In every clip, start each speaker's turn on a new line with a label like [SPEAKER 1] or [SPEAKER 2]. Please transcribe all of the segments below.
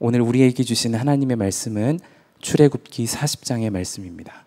[SPEAKER 1] 오늘 우리에게 주신 하나님의 말씀은 출애굽기 40장의 말씀입니다.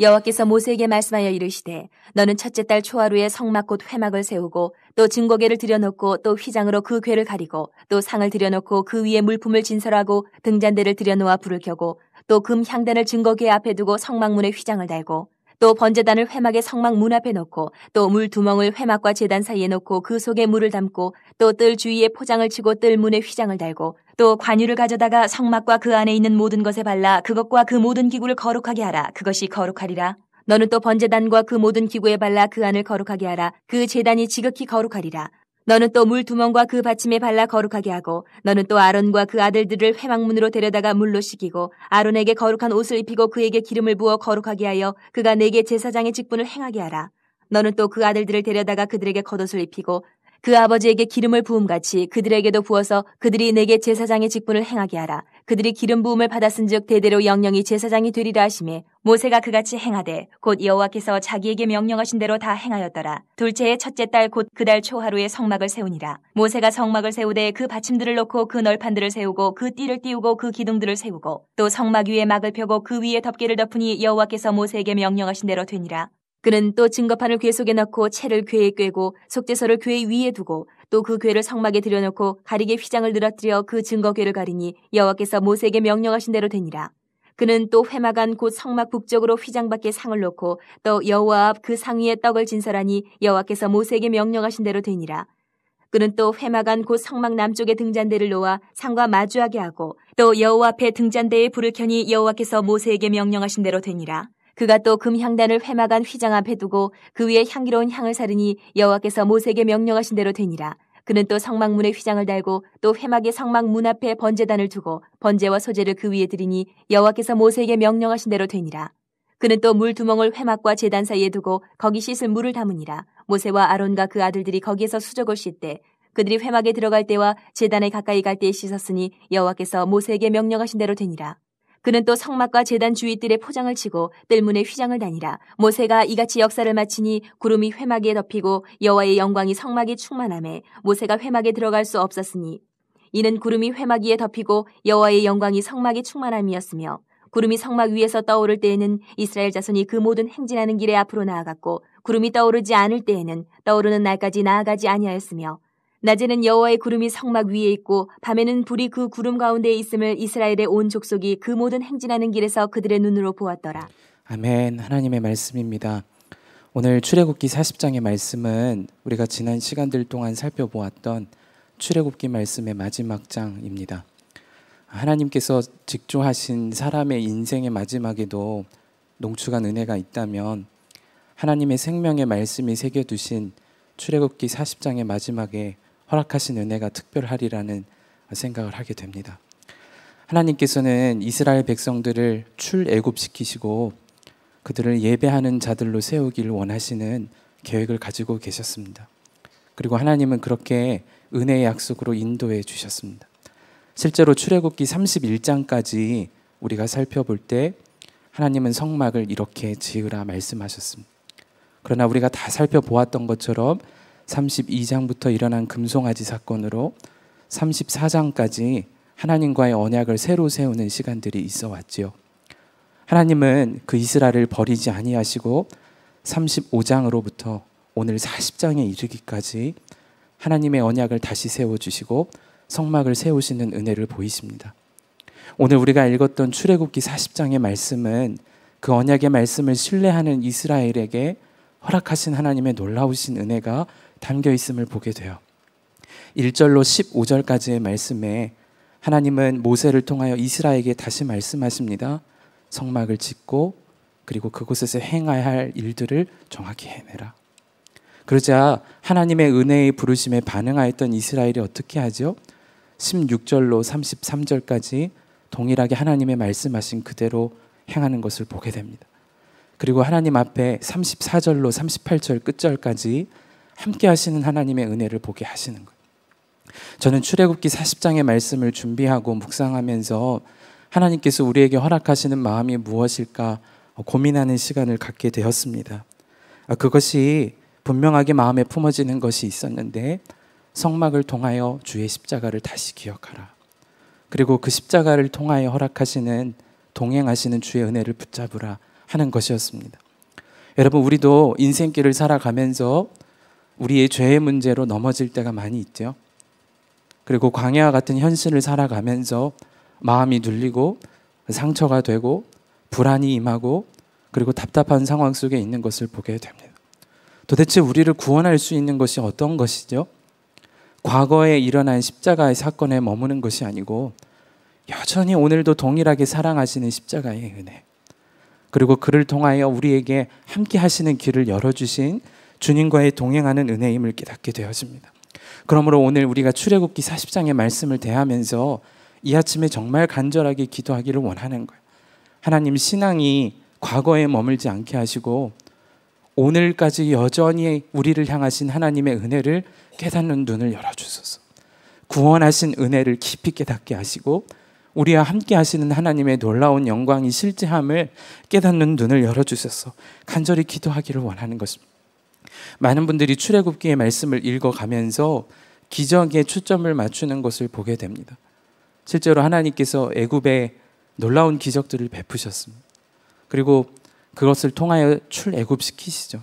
[SPEAKER 2] 여호와께서 모세에게 말씀하여 이르시되 너는 첫째 달 초하루에 성막곳 회막을 세우고 또 증거궤를 들여놓고 또 휘장으로 그 궤를 가리고 또 상을 들여놓고 그 위에 물품을 진설하고 등잔대를 들여놓아 불을 켜고 또 금 향단을 증거궤 앞에 두고 성막문에 휘장을 달고 또 번제단을 회막의 성막 문 앞에 놓고 또 물 두멍을 회막과 재단 사이에 놓고 그 속에 물을 담고 또 뜰 주위에 포장을 치고 뜰 문에 휘장을 달고 또 관유를 가져다가 성막과 그 안에 있는 모든 것에 발라 그것과 그 모든 기구를 거룩하게 하라 그것이 거룩하리라 너는 또 번제단과 그 모든 기구에 발라 그 안을 거룩하게 하라 그재단이 지극히 거룩하리라 너는 또 물 두멍과 그 받침에 발라 거룩하게 하고 너는 또 아론과 그 아들들을 회막문으로 데려다가 물로 식이고 아론에게 거룩한 옷을 입히고 그에게 기름을 부어 거룩하게 하여 그가 내게 제사장의 직분을 행하게 하라. 너는 또 그 아들들을 데려다가 그들에게 겉옷을 입히고 그 아버지에게 기름을 부음같이 그들에게도 부어서 그들이 내게 제사장의 직분을 행하게 하라. 그들이 기름 부음을 받았은즉 대대로 영영이 제사장이 되리라 하심에 모세가 그같이 행하되 곧 여호와께서 자기에게 명령하신 대로 다 행하였더라. 둘째의 첫째 딸 곧그달 초하루에 성막을 세우니라. 모세가 성막을 세우되 그 받침들을 놓고 그 널판들을 세우고 그 띠를 띄우고 그 기둥들을 세우고 또 성막 위에 막을 펴고 그 위에 덮개를 덮으니 여호와께서 모세에게 명령하신 대로 되니라. 그는 또 증거판을 궤 속에 넣고 채를 궤에 꿰고 속죄서를 궤 위에 두고 또 그 궤를 성막에 들여놓고 가리개 휘장을 늘어뜨려 그 증거궤를 가리니 여호와께서 모세에게 명령하신 대로 되니라. 그는 또 회막안 곧 성막 북쪽으로 휘장 밖에 상을 놓고 또 여호와 앞 그 상 위에 떡을 진설하니 여호와께서 모세에게 명령하신 대로 되니라. 그는 또 회막안 곧 성막 남쪽에 등잔대를 놓아 상과 마주하게 하고 또 여호와 앞에 등잔대에 불을 켜니 여호와께서 모세에게 명령하신 대로 되니라. 그가 또 금향단을 회막한 휘장 앞에 두고 그 위에 향기로운 향을 사르니 여호와께서 모세에게 명령하신 대로 되니라. 그는 또 성막문에 휘장을 달고 또 회막의 성막문 앞에 번제단을 두고 번제와 소제를 그 위에 들이니 여호와께서 모세에게 명령하신 대로 되니라. 그는 또 물 두멍을 회막과 제단 사이에 두고 거기 씻을 물을 담으니라. 모세와 아론과 그 아들들이 거기에서 수저을 씻되 그들이 회막에 들어갈 때와 제단에 가까이 갈 때에 씻었으니 여호와께서 모세에게 명령하신 대로 되니라. 그는 또 성막과 재단 주위들의 포장을 치고 뜰문에 휘장을 다니라 모세가 이같이 역사를 마치니 구름이 회막에 덮이고 여호와의 영광이 성막에 충만함에 모세가 회막에 들어갈 수 없었으니 이는 구름이 회막 위에 덮이고 여호와의 영광이 성막에 충만함이었으며 구름이 성막 위에서 떠오를 때에는 이스라엘 자손이 그 모든 행진하는 길에 앞으로 나아갔고 구름이 떠오르지 않을 때에는 떠오르는 날까지 나아가지 아니하였으며 낮에는 여호와의 구름이 성막 위에 있고 밤에는 불이 그 구름 가운데 있음을 이스라엘의 온 족속이 그 모든 행진하는 길에서 그들의 눈으로 보았더라.
[SPEAKER 1] 아멘. 하나님의 말씀입니다. 오늘 출애굽기 40장의 말씀은 우리가 지난 시간들 동안 살펴보았던 출애굽기 말씀의 마지막 장입니다. 하나님께서 직조하신 사람의 인생의 마지막에도 농축한 은혜가 있다면 하나님의 생명의 말씀이 새겨두신 출애굽기 40장의 마지막에 허락하신 은혜가 특별하리라는 생각을 하게 됩니다. 하나님께서는 이스라엘 백성들을 출애굽시키시고 그들을 예배하는 자들로 세우기를 원하시는 계획을 가지고 계셨습니다. 그리고 하나님은 그렇게 은혜의 약속으로 인도해 주셨습니다. 실제로 출애굽기 31장까지 우리가 살펴볼 때 하나님은 성막을 이렇게 지으라 말씀하셨습니다. 그러나 우리가 다 살펴보았던 것처럼 32장부터 일어난 금송아지 사건으로 34장까지 하나님과의 언약을 새로 세우는 시간들이 있어 왔지요. 하나님은 그 이스라엘을 버리지 아니하시고 35장으로부터 오늘 40장에 이르기까지 하나님의 언약을 다시 세워 주시고 성막을 세우시는 은혜를 보이십니다. 오늘 우리가 읽었던 출애굽기 40장의 말씀은 그 언약의 말씀을 신뢰하는 이스라엘에게 허락하신 하나님의 놀라우신 은혜가 담겨 있음을 보게 돼요. 1절로 15절까지의 말씀에 하나님은 모세를 통하여 이스라엘에게 다시 말씀하십니다. 성막을 짓고 그리고 그곳에서 행해야 할 일들을 정확히 해내라. 그러자 하나님의 은혜의 부르심에 반응하였던 이스라엘이 어떻게 하죠? 16절로 33절까지 동일하게 하나님의 말씀하신 그대로 행하는 것을 보게 됩니다. 그리고 하나님 앞에 34절로 38절 끝절까지 함께 하시는 하나님의 은혜를 보게 하시는 거예요. 저는 출애굽기 40장의 말씀을 준비하고 묵상하면서 하나님께서 우리에게 허락하시는 마음이 무엇일까 고민하는 시간을 갖게 되었습니다. 아, 그것이 분명하게 마음에 품어지는 것이 있었는데 성막을 통하여 주의 십자가를 다시 기억하라. 그리고 그 십자가를 통하여 허락하시는 동행하시는 주의 은혜를 붙잡으라 하는 것이었습니다. 여러분 우리도 인생길을 살아가면서 우리의 죄의 문제로 넘어질 때가 많이 있죠. 그리고 광야와 같은 현실을 살아가면서 마음이 눌리고 상처가 되고 불안이 임하고 그리고 답답한 상황 속에 있는 것을 보게 됩니다. 도대체 우리를 구원할 수 있는 것이 어떤 것이죠? 과거에 일어난 십자가의 사건에 머무는 것이 아니고 여전히 오늘도 동일하게 사랑하시는 십자가의 은혜 그리고 그를 통하여 우리에게 함께 하시는 길을 열어주신 주님과의 동행하는 은혜임을 깨닫게 되어집니다. 그러므로 오늘 우리가 출애굽기 40장의 말씀을 대하면서 이 아침에 정말 간절하게 기도하기를 원하는 거예요. 하나님 신앙이 과거에 머물지 않게 하시고 오늘까지 여전히 우리를 향하신 하나님의 은혜를 깨닫는 눈을 열어 주소서. 구원하신 은혜를 깊이 깨닫게 하시고 우리와 함께 하시는 하나님의 놀라운 영광이 실제함을 깨닫는 눈을 열어 주셔서 간절히 기도하기를 원하는 것입니다. 많은 분들이 출애굽기의 말씀을 읽어가면서 기적에 초점을 맞추는 것을 보게 됩니다. 실제로 하나님께서 애굽에 놀라운 기적들을 베푸셨습니다. 그리고 그것을 통하여 출애굽시키시죠.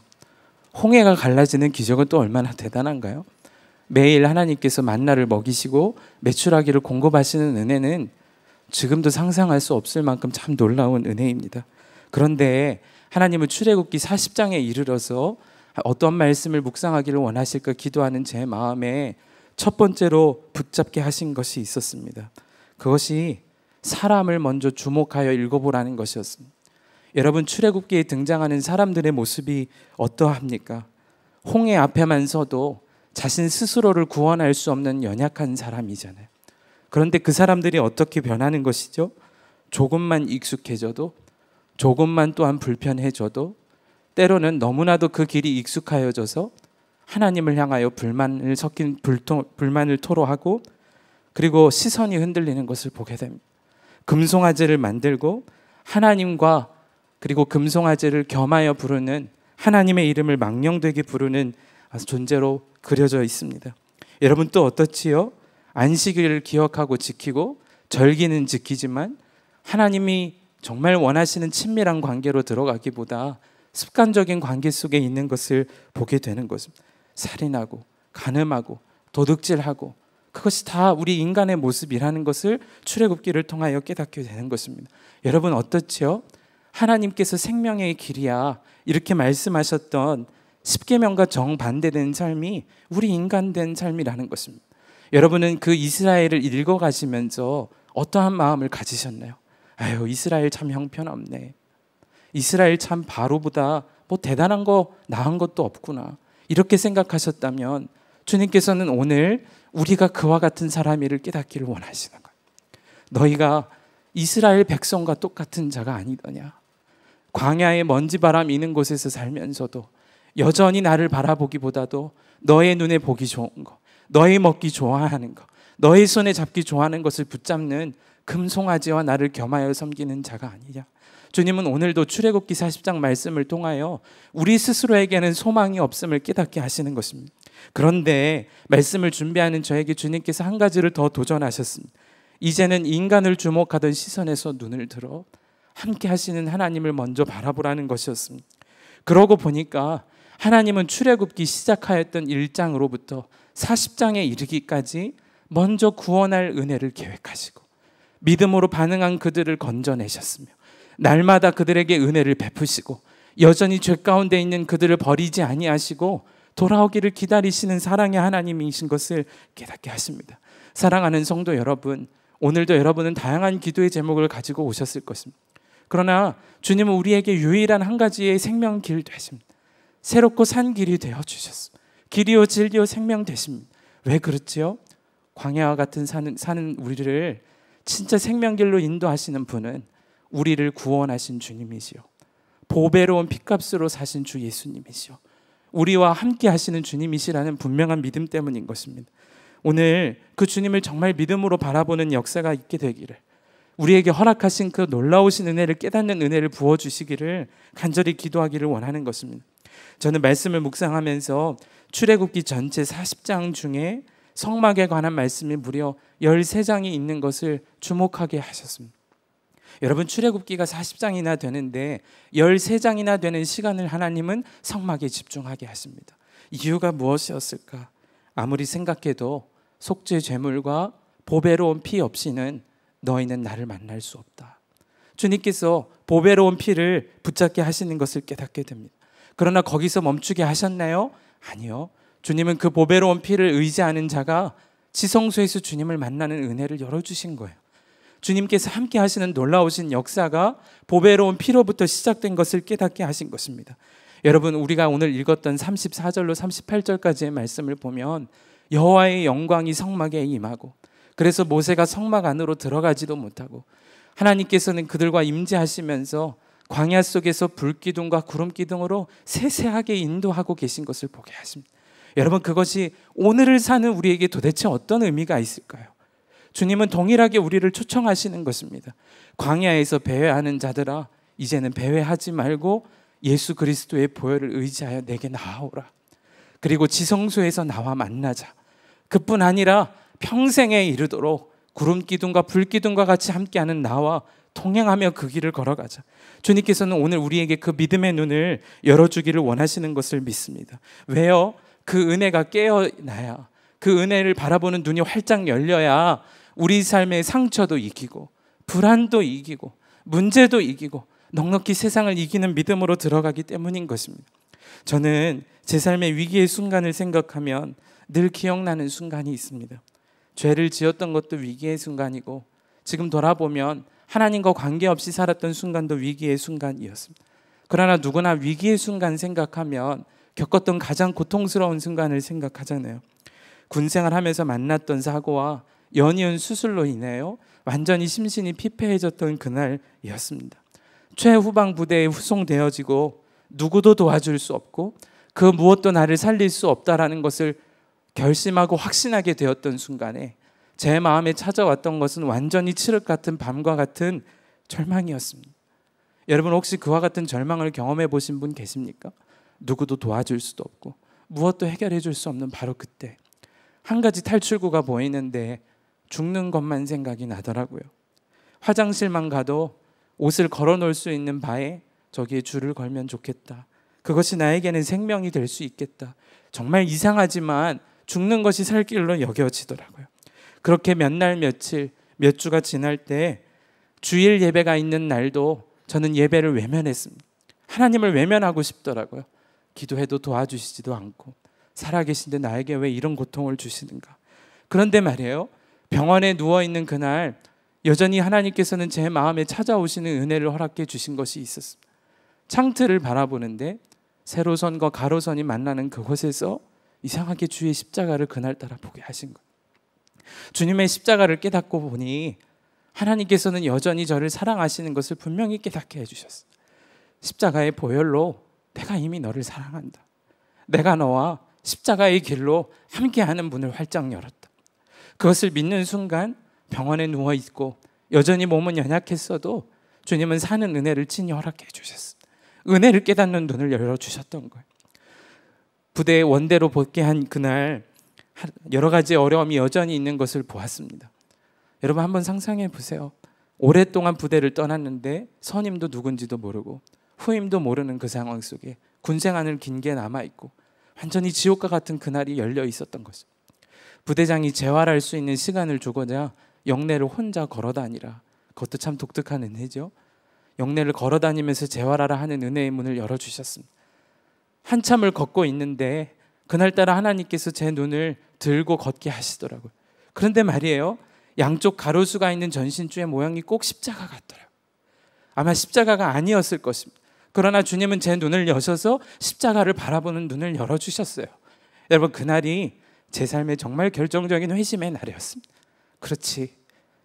[SPEAKER 1] 홍해가 갈라지는 기적은 또 얼마나 대단한가요? 매일 하나님께서 만나를 먹이시고 매출하기를 공급하시는 은혜는 지금도 상상할 수 없을 만큼 참 놀라운 은혜입니다. 그런데 하나님은 출애굽기 40장에 이르러서 어떤 말씀을 묵상하기를 원하실까 기도하는 제 마음에 첫 번째로 붙잡게 하신 것이 있었습니다. 그것이 사람을 먼저 주목하여 읽어보라는 것이었습니다. 여러분 출애굽기에 등장하는 사람들의 모습이 어떠합니까? 홍해 앞에만 서도 자신 스스로를 구원할 수 없는 연약한 사람이잖아요. 그런데 그 사람들이 어떻게 변하는 것이죠? 조금만 익숙해져도 조금만 또한 불편해져도 때로는 너무나도 그 길이 익숙하여져서 하나님을 향하여 불만을 섞인 불통, 불만을 토로하고 그리고 시선이 흔들리는 것을 보게 됩니다. 금송아지를 만들고 하나님과 그리고 금송아지를 겸하여 부르는 하나님의 이름을 망령되게 부르는 존재로 그려져 있습니다. 여러분 또 어떻지요? 안식일을 기억하고 지키고 절기는 지키지만 하나님이 정말 원하시는 친밀한 관계로 들어가기보다 습관적인 관계 속에 있는 것을 보게 되는 것입니다. 살인하고 간음하고 도둑질하고 그것이 다 우리 인간의 모습이라는 것을 출애굽기를 통하여 깨닫게 되는 것입니다. 여러분 어떻지요? 하나님께서 생명의 길이야 이렇게 말씀하셨던 십계명과 정반대된 삶이 우리 인간된 삶이라는 것입니다. 여러분은 그 이스라엘을 읽어가시면서 어떠한 마음을 가지셨나요? 아유 이스라엘 참 형편없네. 이스라엘 참 바로보다 뭐 대단한 거 나은 것도 없구나. 이렇게 생각하셨다면 주님께서는 오늘 우리가 그와 같은 사람이를 깨닫기를 원하시는 거예요. 너희가 이스라엘 백성과 똑같은 자가 아니더냐. 광야에 먼지 바람 이는 곳에서 살면서도 여전히 나를 바라보기보다도 너의 눈에 보기 좋은 것, 너의 먹기 좋아하는 것, 너의 손에 잡기 좋아하는 것을 붙잡는 금송아지와 나를 겸하여 섬기는 자가 아니냐. 주님은 오늘도 출애굽기 40장 말씀을 통하여 우리 스스로에게는 소망이 없음을 깨닫게 하시는 것입니다. 그런데 말씀을 준비하는 저에게 주님께서 한 가지를 더 도전하셨습니다. 이제는 인간을 주목하던 시선에서 눈을 들어 함께 하시는 하나님을 먼저 바라보라는 것이었습니다. 그러고 보니까 하나님은 출애굽기 시작하였던 1장으로부터 40장에 이르기까지 먼저 구원할 은혜를 계획하시고 믿음으로 반응한 그들을 건져내셨으며 날마다 그들에게 은혜를 베푸시고 여전히 죄 가운데 있는 그들을 버리지 아니하시고 돌아오기를 기다리시는 사랑의 하나님이신 것을 깨닫게 하십니다. 사랑하는 성도 여러분, 오늘도 여러분은 다양한 기도의 제목을 가지고 오셨을 것입니다. 그러나 주님은 우리에게 유일한 한 가지의 생명 길 되십니다. 새롭고 산 길이 되어 주셨습니다. 길이요 진리요 생명 되십니다. 왜 그렇지요? 광야와 같은 사는, 사는 우리를 진짜 생명길로 인도하시는 분은 우리를 구원하신 주님이시요. 보배로운 핏값으로 사신 주 예수님이시요. 우리와 함께 하시는 주님이시라는 분명한 믿음 때문인 것입니다. 오늘 그 주님을 정말 믿음으로 바라보는 역사가 있게 되기를 우리에게 허락하신 그 놀라우신 은혜를 깨닫는 은혜를 부어 주시기를 간절히 기도하기를 원하는 것입니다. 저는 말씀을 묵상하면서 출애굽기 전체 40장 중에 성막에 관한 말씀이 무려 13장이 있는 것을 주목하게 하셨습니다. 여러분 출애굽기가 40장이나 되는데 13장이나 되는 시간을 하나님은 성막에 집중하게 하십니다. 이유가 무엇이었을까? 아무리 생각해도 속죄 제물과 보배로운 피 없이는 너희는 나를 만날 수 없다. 주님께서 보배로운 피를 붙잡게 하시는 것을 깨닫게 됩니다. 그러나 거기서 멈추게 하셨나요? 아니요. 주님은 그 보배로운 피를 의지하는 자가 지성소에서 주님을 만나는 은혜를 열어주신 거예요. 주님께서 함께 하시는 놀라우신 역사가 보배로운 피로부터 시작된 것을 깨닫게 하신 것입니다. 여러분 우리가 오늘 읽었던 34절로 38절까지의 말씀을 보면 여호와의 영광이 성막에 임하고 그래서 모세가 성막 안으로 들어가지도 못하고 하나님께서는 그들과 임재하시면서 광야 속에서 불기둥과 구름기둥으로 세세하게 인도하고 계신 것을 보게 하십니다. 여러분 그것이 오늘을 사는 우리에게 도대체 어떤 의미가 있을까요? 주님은 동일하게 우리를 초청하시는 것입니다. 광야에서 배회하는 자들아 이제는 배회하지 말고 예수 그리스도의 보혈을 의지하여 내게 나아오라. 그리고 지성소에서 나와 만나자. 그뿐 아니라 평생에 이르도록 구름 기둥과 불 기둥과 같이 함께하는 나와 통행하며 그 길을 걸어가자. 주님께서는 오늘 우리에게 그 믿음의 눈을 열어주기를 원하시는 것을 믿습니다. 왜요? 그 은혜가 깨어나야, 그 은혜를 바라보는 눈이 활짝 열려야 우리 삶의 상처도 이기고 불안도 이기고 문제도 이기고 넉넉히 세상을 이기는 믿음으로 들어가기 때문인 것입니다. 저는 제 삶의 위기의 순간을 생각하면 늘 기억나는 순간이 있습니다. 죄를 지었던 것도 위기의 순간이고 지금 돌아보면 하나님과 관계없이 살았던 순간도 위기의 순간이었습니다. 그러나 누구나 위기의 순간 생각하면 겪었던 가장 고통스러운 순간을 생각하잖아요. 군 생활하면서 만났던 사고와 연이은 수술로 인해요 완전히 심신이 피폐해졌던 그날이었습니다. 최후방 부대에 후송되어지고 누구도 도와줄 수 없고 그 무엇도 나를 살릴 수 없다라는 것을 결심하고 확신하게 되었던 순간에 제 마음에 찾아왔던 것은 완전히 칠흑 같은 밤과 같은 절망이었습니다. 여러분 혹시 그와 같은 절망을 경험해 보신 분 계십니까? 누구도 도와줄 수도 없고 무엇도 해결해 줄 수 없는 바로 그때 한 가지 탈출구가 보이는데 죽는 것만 생각이 나더라고요. 화장실만 가도 옷을 걸어 놓을 수 있는 바에 저기에 줄을 걸면 좋겠다. 그것이 나에게는 생명이 될 수 있겠다. 정말 이상하지만 죽는 것이 살 길로 여겨지더라고요. 그렇게 몇 날 며칠 몇 주가 지날 때 주일 예배가 있는 날도 저는 예배를 외면했습니다. 하나님을 외면하고 싶더라고요. 기도해도 도와주시지도 않고 살아계신데 나에게 왜 이런 고통을 주시는가. 그런데 말이에요. 병원에 누워 있는 그날 여전히 하나님께서는 제 마음에 찾아오시는 은혜를 허락해 주신 것이 있었습니다. 창틀을 바라보는데 세로선과 가로선이 만나는 그곳에서 이상하게 주의 십자가를 그날따라 보게 하신 것. 주님의 십자가를 깨닫고 보니 하나님께서는 여전히 저를 사랑하시는 것을 분명히 깨닫게 해주셨어. 십자가의 보혈로 내가 이미 너를 사랑한다. 내가 너와 십자가의 길로 함께하는 문을 활짝 열었다. 그것을 믿는 순간 병원에 누워 있고 여전히 몸은 연약했어도 주님은 사는 은혜를 친히 허락해 주셨습니다. 은혜를 깨닫는 눈을 열어 주셨던 거예요. 부대 원대로 복귀한 그날 여러 가지 어려움이 여전히 있는 것을 보았습니다. 여러분 한번 상상해 보세요. 오랫동안 부대를 떠났는데 선임도 누군지도 모르고 후임도 모르는 그 상황 속에 군생활을 긴게 남아 있고 완전히 지옥과 같은 그날이 열려 있었던 것입니다. 부대장이 재활할 수 있는 시간을 주고자 영내를 혼자 걸어다니라. 그것도 참 독특한 은혜죠. 영내를 걸어다니면서 재활하라 하는 은혜의 문을 열어주셨습니다. 한참을 걷고 있는데 그날따라 하나님께서 제 눈을 들고 걷게 하시더라고요. 그런데 말이에요. 양쪽 가로수가 있는 전신주의 모양이 꼭 십자가 같더라고요. 아마 십자가가 아니었을 것입니다. 그러나 주님은 제 눈을 여셔서 십자가를 바라보는 눈을 열어주셨어요. 여러분, 그날이 제 삶의 정말 결정적인 회심의 날이었습니다. 그렇지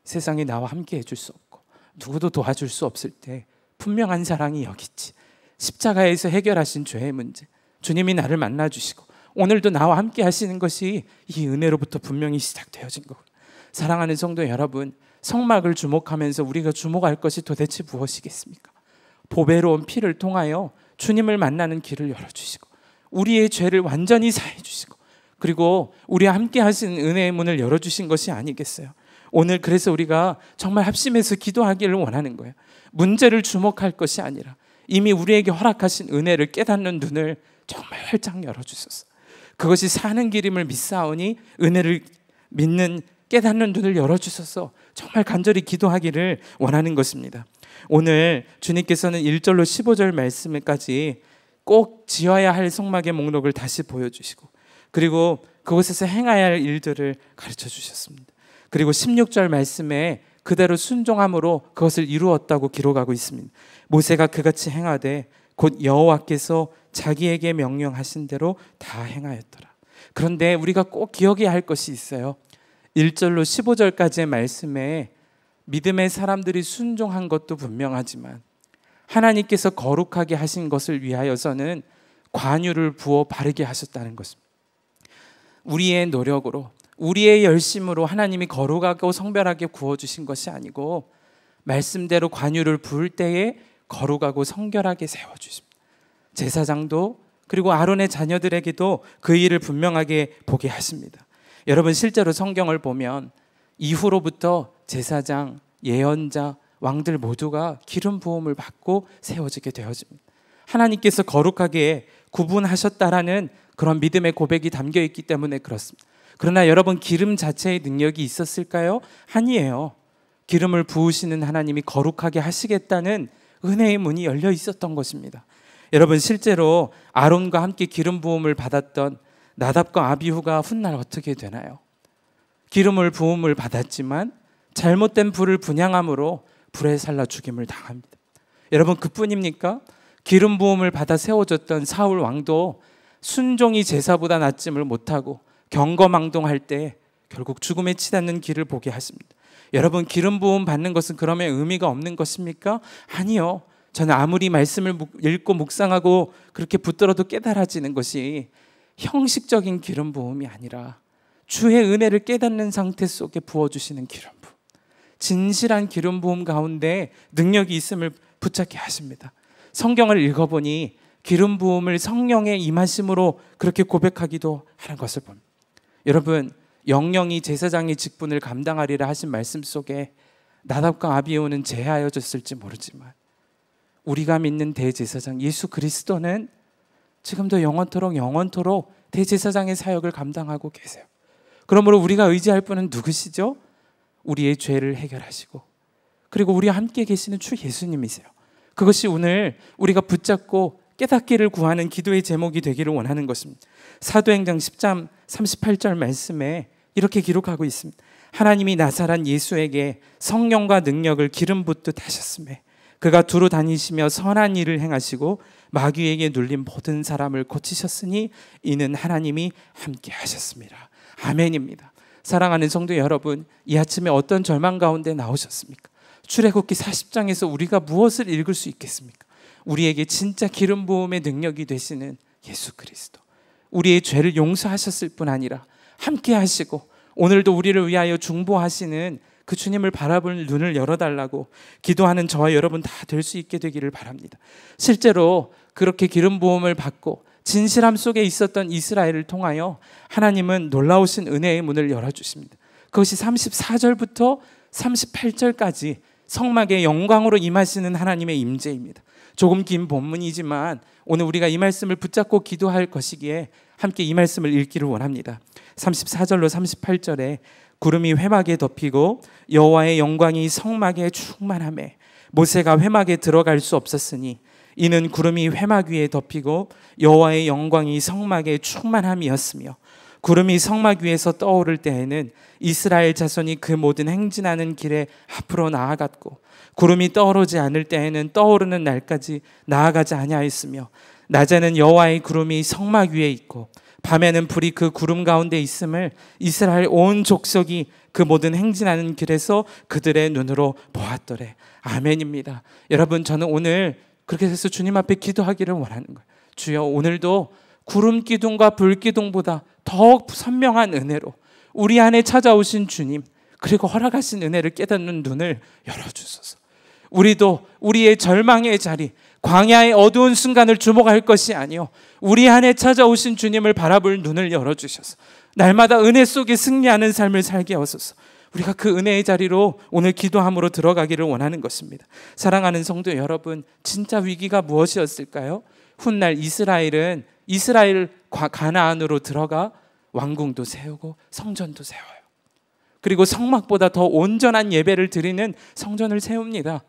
[SPEAKER 1] 세상이 나와 함께 해줄 수 없고 누구도 도와줄 수 없을 때 분명한 사랑이 여기 있지. 십자가에서 해결하신 죄의 문제. 주님이 나를 만나 주시고 오늘도 나와 함께 하시는 것이 이 은혜로부터 분명히 시작되어진 거고. 사랑하는 성도 여러분, 성막을 주목하면서 우리가 주목할 것이 도대체 무엇이겠습니까? 보배로운 피를 통하여 주님을 만나는 길을 열어 주시고 우리의 죄를 완전히 사해 주시고 그리고 우리 함께 하신 은혜의 문을 열어주신 것이 아니겠어요? 오늘 그래서 우리가 정말 합심해서 기도하기를 원하는 거예요. 문제를 주목할 것이 아니라 이미 우리에게 허락하신 은혜를 깨닫는 눈을 정말 활짝 열어주셨어. 그것이 사는 길임을 믿사오니 은혜를 믿는 깨닫는 눈을 열어주셔서 정말 간절히 기도하기를 원하는 것입니다. 오늘 주님께서는 1절로 15절 말씀까지 꼭 지어야 할 성막의 목록을 다시 보여주시고 그리고 그곳에서 행해야 할 일들을 가르쳐 주셨습니다. 그리고 16절 말씀에 그대로 순종함으로 그것을 이루었다고 기록하고 있습니다. 모세가 그같이 행하되 곧 여호와께서 자기에게 명령하신 대로 다 행하였더라. 그런데 우리가 꼭 기억해야 할 것이 있어요. 1절로 15절까지의 말씀에 믿음의 사람들이 순종한 것도 분명하지만 하나님께서 거룩하게 하신 것을 위하여서는 관유를 부어 바르게 하셨다는 것입니다. 우리의 노력으로 우리의 열심으로 하나님이 거룩하고 성별하게 구워 주신 것이 아니고 말씀대로 관유를 부을 때에 거룩하고 성결하게 세워 주십니다. 제사장도 그리고 아론의 자녀들에게도 그 일을 분명하게 보게 하십니다. 여러분 실제로 성경을 보면 이후로부터 제사장, 예언자, 왕들 모두가 기름 부음을 받고 세워지게 되어집니다. 하나님께서 거룩하게 구분하셨다라는 그런 믿음의 고백이 담겨 있기 때문에 그렇습니다. 그러나 여러분 기름 자체의 능력이 있었을까요? 아니에요. 기름을 부으시는 하나님이 거룩하게 하시겠다는 은혜의 문이 열려 있었던 것입니다. 여러분 실제로 아론과 함께 기름 부음을 받았던 나답과 아비후가 훗날 어떻게 되나요? 기름을 부음을 받았지만 잘못된 불을 분양함으로 불에 살라 죽임을 당합니다. 여러분 그뿐입니까? 기름 부음을 받아 세워졌던 사울 왕도 순종이 제사보다 낫짐을 못하고 경거망동할 때 결국 죽음에 치닫는 길을 보게 하십니다. 여러분 기름 부음 받는 것은 그러면 의미가 없는 것입니까? 아니요. 저는 아무리 말씀을 읽고 묵상하고 그렇게 붙들어도 깨달아지는 것이 형식적인 기름 부음이 아니라 주의 은혜를 깨닫는 상태 속에 부어 주시는 기름 부음. 진실한 기름 부음 가운데 능력이 있음을 붙잡게 하십니다. 성경을 읽어보니 기름 부음을 성령의 임하심으로 그렇게 고백하기도 하는 것을 봅니다. 여러분 영령이 제사장의 직분을 감당하리라 하신 말씀 속에 나답과 아비오는 제하여졌을지 모르지만 우리가 믿는 대제사장 예수 그리스도는 지금도 영원토록 영원토록 대제사장의 사역을 감당하고 계세요. 그러므로 우리가 의지할 분은 누구시죠? 우리의 죄를 해결하시고 그리고 우리 함께 계시는 주 예수님이세요. 그것이 오늘 우리가 붙잡고 깨닫기를 구하는 기도의 제목이 되기를 원하는 것입니다. 사도행전 10장 38절 말씀에 이렇게 기록하고 있습니다. 하나님이 나사란 예수에게 성령과 능력을 기름 붓듯 하셨음에 그가 두루 다니시며 선한 일을 행하시고 마귀에게 눌린 모든 사람을 고치셨으니 이는 하나님이 함께 하셨습니다. 아멘입니다. 사랑하는 성도 여러분, 이 아침에 어떤 절망 가운데 나오셨습니까? 출애굽기 40장에서 우리가 무엇을 읽을 수 있겠습니까? 우리에게 진짜 기름 부음의 능력이 되시는 예수 그리스도. 우리의 죄를 용서하셨을 뿐 아니라 함께 하시고 오늘도 우리를 위하여 중보하시는 그 주님을 바라볼 눈을 열어달라고 기도하는 저와 여러분 다 될 수 있게 되기를 바랍니다. 실제로 그렇게 기름 부음을 받고 진실함 속에 있었던 이스라엘을 통하여 하나님은 놀라우신 은혜의 문을 열어주십니다. 그것이 34절부터 38절까지 성막의 영광으로 임하시는 하나님의 임재입니다. 조금 긴 본문이지만 오늘 우리가 이 말씀을 붙잡고 기도할 것이기에 함께 이 말씀을 읽기를 원합니다. 34절로 38절에 구름이 회막에 덮이고 여호와의 영광이 성막에 충만함에 모세가 회막에 들어갈 수 없었으니 이는 구름이 회막 위에 덮이고 여호와의 영광이 성막에 충만함이었으며 구름이 성막 위에서 떠오를 때에는 이스라엘 자손이 그 모든 행진하는 길에 앞으로 나아갔고 구름이 떠오르지 않을 때에는 떠오르는 날까지 나아가지 아니하였으며 낮에는 여호와의 구름이 성막 위에 있고 밤에는 불이 그 구름 가운데 있음을 이스라엘 온 족속이 그 모든 행진하는 길에서 그들의 눈으로 보았더래. 아멘입니다. 여러분 저는 오늘 그렇게 해서 주님 앞에 기도하기를 원하는 거예요. 주여 오늘도 구름 기둥과 불 기둥보다 더욱 선명한 은혜로 우리 안에 찾아오신 주님 그리고 허락하신 은혜를 깨닫는 눈을 열어주소서. 우리도 우리의 절망의 자리, 광야의 어두운 순간을 주목할 것이 아니요 우리 안에 찾아오신 주님을 바라볼 눈을 열어주셔서 날마다 은혜 속에 승리하는 삶을 살게 하소서. 우리가 그 은혜의 자리로 오늘 기도함으로 들어가기를 원하는 것입니다. 사랑하는 성도 여러분, 진짜 위기가 무엇이었을까요? 훗날 이스라엘은 이스라엘 가나안으로 들어가 왕궁도 세우고 성전도 세워요. 그리고 성막보다 더 온전한 예배를 드리는 성전을 세웁니다.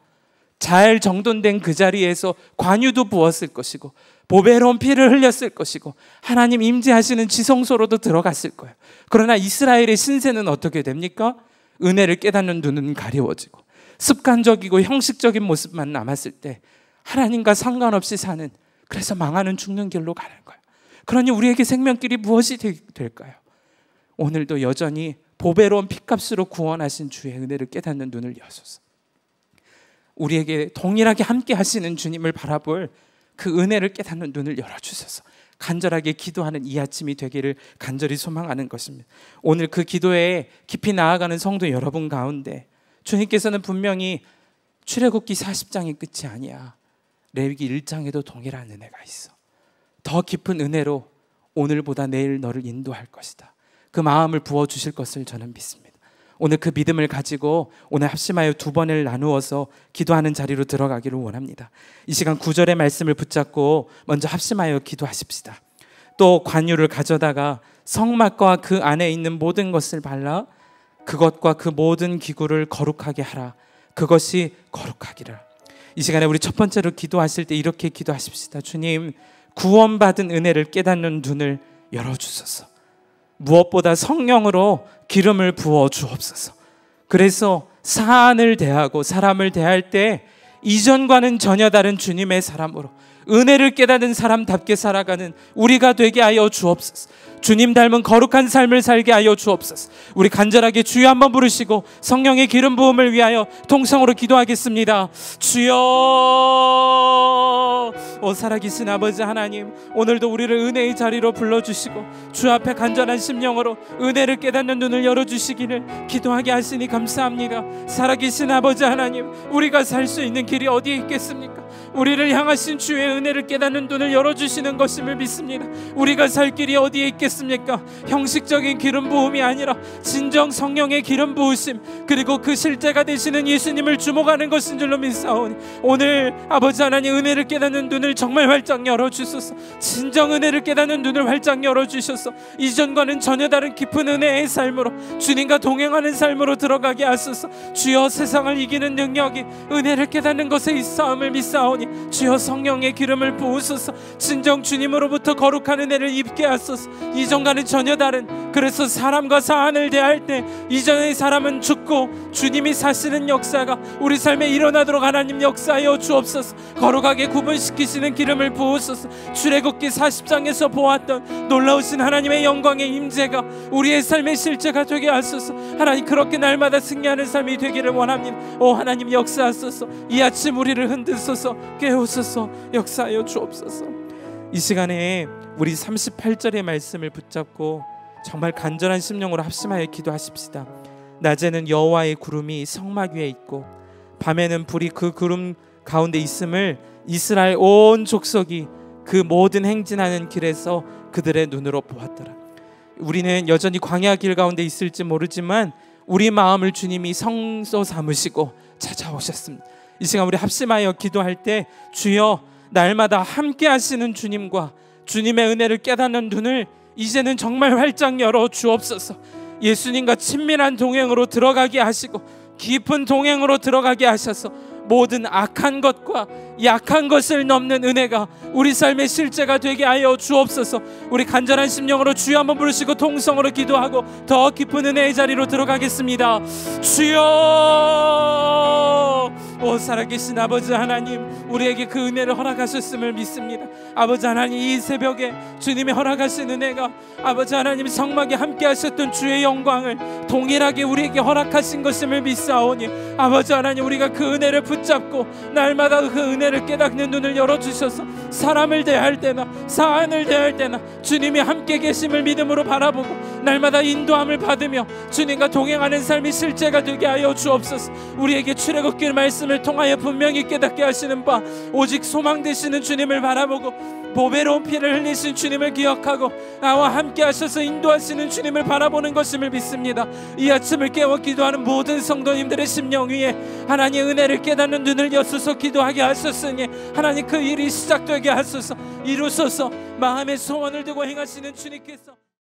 [SPEAKER 1] 잘 정돈된 그 자리에서 관유도 부었을 것이고 보배로운 피를 흘렸을 것이고 하나님 임재하시는 지성소로도 들어갔을 거예요. 그러나 이스라엘의 신세는 어떻게 됩니까? 은혜를 깨닫는 눈은 가려워지고 습관적이고 형식적인 모습만 남았을 때 하나님과 상관없이 사는 그래서 망하는 죽는 길로 가는 거예요. 그러니 우리에게 생명길이 무엇이 될까요? 오늘도 여전히 보배로운 피값으로 구원하신 주의 은혜를 깨닫는 눈을 여소서. 우리에게 동일하게 함께 하시는 주님을 바라볼 그 은혜를 깨닫는 눈을 열어주셔서 간절하게 기도하는 이 아침이 되기를 간절히 소망하는 것입니다. 오늘 그 기도에 깊이 나아가는 성도 여러분 가운데 주님께서는 분명히 출애굽기 40장이 끝이 아니야. 레위기 1장에도 동일한 은혜가 있어. 더 깊은 은혜로 오늘보다 내일 너를 인도할 것이다. 그 마음을 부어 주실 것을 저는 믿습니다. 오늘 그 믿음을 가지고 오늘 합심하여 두 번을 나누어서 기도하는 자리로 들어가기를 원합니다. 이 시간 구절의 말씀을 붙잡고 먼저 합심하여 기도하십시다. 또 관유를 가져다가 성막과 그 안에 있는 모든 것을 발라 그것과 그 모든 기구를 거룩하게 하라. 그것이 거룩하기를 이 시간에 우리 첫 번째로 기도하실 때 이렇게 기도하십시다. 주님, 구원받은 은혜를 깨닫는 눈을 열어주소서. 무엇보다 성령으로 기름을 부어 주옵소서. 그래서 사안을 대하고 사람을 대할 때 이전과는 전혀 다른 주님의 사람으로 은혜를 깨닫는 사람답게 살아가는 우리가 되게 하여 주옵소서. 주님 닮은 거룩한 삶을 살게 하여 주옵소서. 우리 간절하게 주여 한번 부르시고 성령의 기름 부음을 위하여 통성으로 기도하겠습니다. 주여 오 살아계신 아버지 하나님 오늘도 우리를 은혜의 자리로 불러주시고 주 앞에 간절한 심령으로 은혜를 깨닫는 눈을 열어주시기를 기도하게 하시니 감사합니다. 살아계신 아버지 하나님 우리가 살 수 있는 길이 어디에 있겠습니까? 우리를 향하신 주의 은혜를 깨닫는 눈을 열어주시는 것임을 믿습니다. 우리가 살 길이 어디에 있겠습니까? 형식적인 기름 부음이 아니라 진정 성령의 기름 부으심 그리고 그 실제가 되시는 예수님을 주목하는 것인 줄로 믿사오니 오늘 아버지 하나님 은혜를 깨닫는 눈을 정말 활짝 열어주소서 진정 은혜를 깨닫는 눈을 활짝 열어주셔서 이전과는 전혀 다른 깊은 은혜의 삶으로 주님과 동행하는 삶으로 들어가게 하소서 주여 세상을 이기는 능력이 은혜를 깨닫는 것에 있사함을 믿사오니 하오니 주여 성령의 기름을 부으소서 진정 주님으로부터 거룩한 은혜를 입게 하소서 이전과는 전혀 다른 그래서 사람과 사안을 대할 때 이전의 사람은 죽고 주님이 사시는 역사가 우리 삶에 일어나도록 하나님 역사하여 주옵소서 거룩하게 구분시키시는 기름을 부으소서 출애굽기 40장에서 보았던 놀라우신 하나님의 영광의 임재가 우리의 삶의 실제가 되게 하소서 하나님 그렇게 날마다 승리하는 삶이 되기를 원합니다 오 하나님 역사하소서 이 아침 우리를 흔드소서 깨우소서 역사하여 주옵소서 이 시간에 우리 38절의 말씀을 붙잡고 정말 간절한 심령으로 합심하여 기도하십시다 낮에는 여호와의 구름이 성막 위에 있고 밤에는 불이 그 구름 가운데 있음을 이스라엘 온 족속이 그 모든 행진하는 길에서 그들의 눈으로 보았더라 우리는 여전히 광야 길 가운데 있을지 모르지만 우리 마음을 주님이 성소 삼으시고 찾아오셨습니다. 이 시간 우리 합심하여 기도할 때 주여 날마다 함께 하시는 주님과 주님의 은혜를 깨닫는 눈을 이제는 정말 활짝 열어 주옵소서. 예수님과 친밀한 동행으로 들어가게 하시고 깊은 동행으로 들어가게 하셔서 모든 악한 것과 약한 것을 넘는 은혜가 우리 삶의 실제가 되게 하여 주옵소서. 우리 간절한 심령으로 주여 한번 부르시고 통성으로 기도하고 더 깊은 은혜의 자리로 들어가겠습니다. 주여! 오 살아계신 아버지 하나님, 우리에게 그 은혜를 허락하셨음을 믿습니다. 아버지 하나님 이 새벽에 주님이 허락하신 은혜가 아버지 하나님 성막에 함께 하셨던 주의 영광을 동일하게 우리에게 허락하신 것임을 믿사오니 아버지 하나님 우리가 그 은혜를 붙잡고 날마다 그 은혜를 깨닫는 눈을 열어주셔서 사람을 대할 때나 사안을 대할 때나 주님이 함께 계심을 믿음으로 바라보고 날마다 인도함을 받으며 주님과 동행하는 삶이 실제가 되게 하여 주옵소서 우리에게 출애굽길 말씀을 통하여 분명히 깨닫게 하시는 바 오직 소망 되시는 주님을 바라보고 보배로운 피를 흘리신 주님을 기억하고 나와 함께 하셔서 인도하시는 주님을 바라보는 것임을 믿습니다. 이 아침을 깨워 기도하는 모든 성도님들의 심령 위에 하나님 은혜를 깨닫는 눈을 여소서 기도하게 하셨으니 하나님 그 일이 시작되게 하소서 이루소서 마음의 소원을 두고 행하시는 주님께서